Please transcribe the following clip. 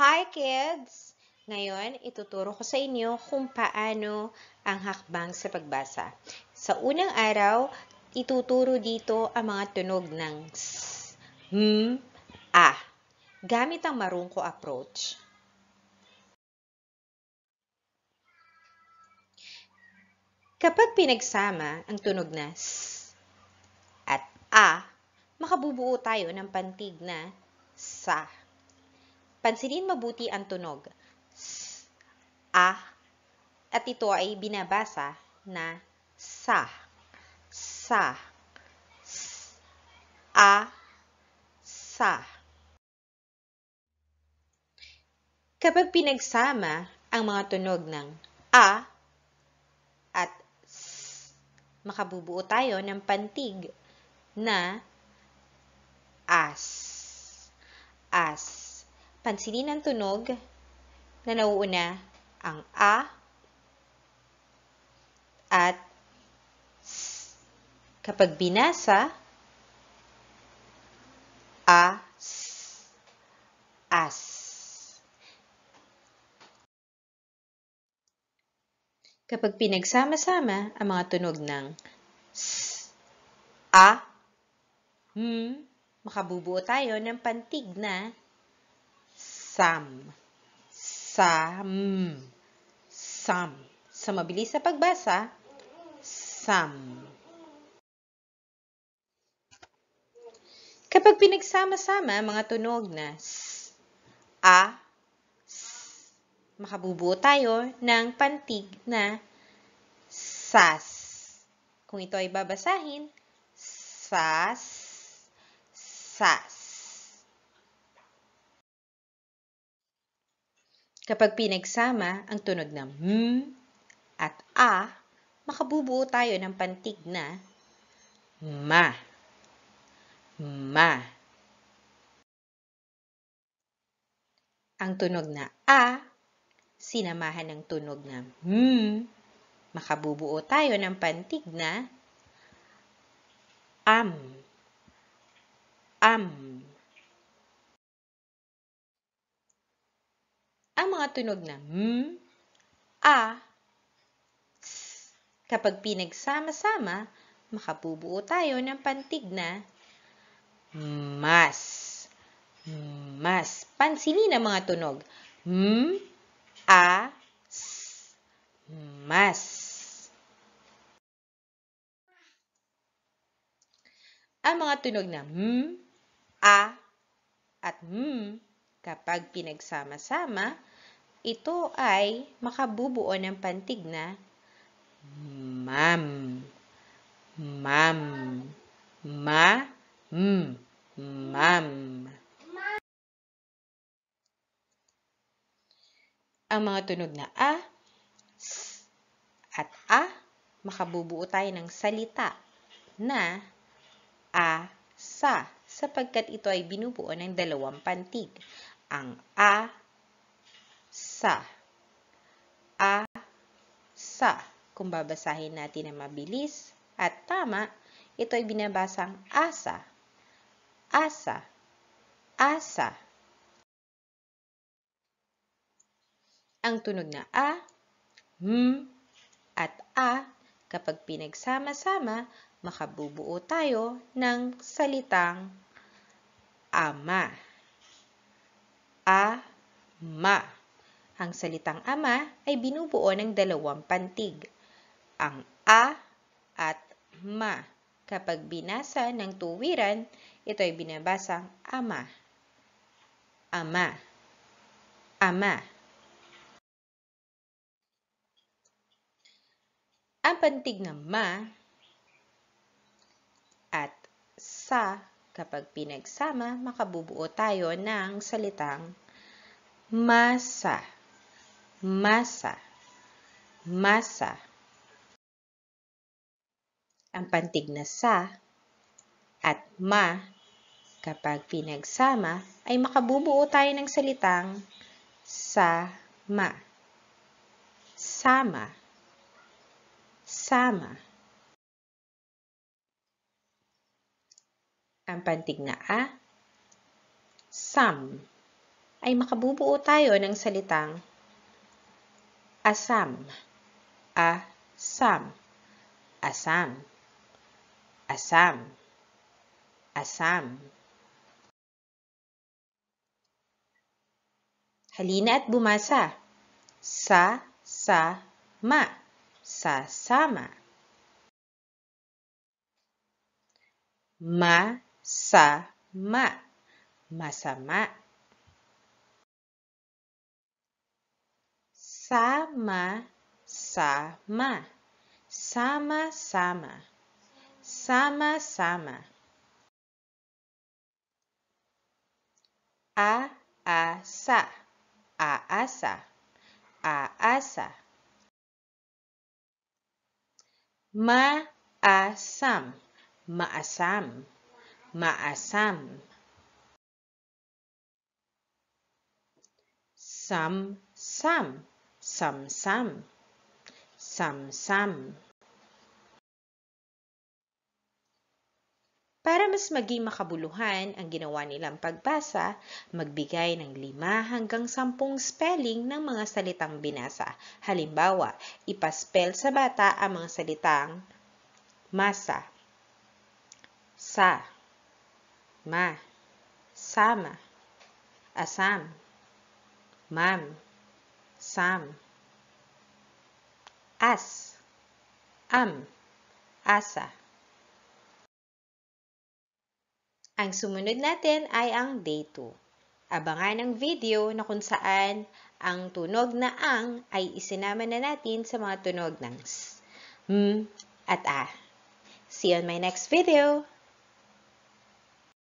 Hi kids! Ngayon, ituturo ko sa inyo kung paano ang hakbang sa pagbasa. Sa unang araw, ituturo dito ang mga tunog ng s, m, a gamit ang marungko approach. Kapag pinagsama ang tunog na s at a, makabubuo tayo ng pantig na sa. Pansinin mabuti ang tunog. S, a, at ito ay binabasa na sa, sa, s, a, sa. Kapag pinagsama ang mga tunog ng a at s, makabubuo tayo ng pantig na as, as. Pansinin ang tunog na nauuna ang A at Kapag binasa, A, As. Kapag pinagsama-sama ang mga tunog ng S, A, M, makabubuo tayo ng pantig na some, some, some. Sa mabilis sa pagbasa, some. Kapag pinagsama-sama mga tunog na s, a, s, makabubuo tayo ng pantig na sas. Kung ito ay babasahin, sas, sas. Kapag pinagsama ang tunog ng m at a, makabubuo tayo ng pantig na ma. Ma. Ang tunog na a, sinamahan ng tunog na m, makabubuo tayo ng pantig na am. Am. ang mga tunog na m, a, s. Kapag pinagsama-sama, makabubuo tayo ng pantig na mas. Mas. Pansinin ang mga tunog. M, a, s. Mas. Ang mga tunog na m, a, at m kapag pinagsama-sama, ito ay makabubuo ng pantig na mam, mam, ma, m, mam. Ang mga tunog na a, s, at a, makabubuo tayo ng salita na a, sa, sapagkat ito ay binubuo ng dalawang pantig. Ang a sa. A-sa. Kung babasahin natin na mabilis at tama, ito ay binabasang asa. Asa. Asa. Ang tunog na a, m, at a, kapag pinagsama-sama, makabubuo tayo ng salitang ama. A -ma. Ang salitang ama ay binubuo ng dalawang pantig, ang a at ma. Kapag binasa ng tuwiran, ito ay binabasang ama. Ama. Ama. Ang pantig na ma at sa kapag pinagsama, makabubuo tayo ng salitang masa masa, masa. Ang pantig na sa at ma kapag pinagsama ay makabubuo tayo ng salitang sama, sama, sama. Ang pantig na a, sam, ay makabubuo tayo ng salitang Asam. a sam, Asam. Asam. Asam. Halina at bumasa. Sa, sa, ma. Sasama. Ma, sa, ma. Masama. sama sama sama sama sama sama ma a sam ma a sam sam sam Samsam. Samsam. Para mas maging makabuluhan ang ginawa nilang pagbasa, magbigay ng 5 hanggang 10 spelling ng mga salitang binasa. Halimbawa, ipaspel sa bata ang mga salitang masa, sa, ma, sama, asam, mam, Sam. As. Am. Asa. Ang sumunod natin ay ang day 2. Abangan ang video na kung saan ang tunog na ang ay isinama na natin sa mga tunog ng s, m, at a. See you on my next video!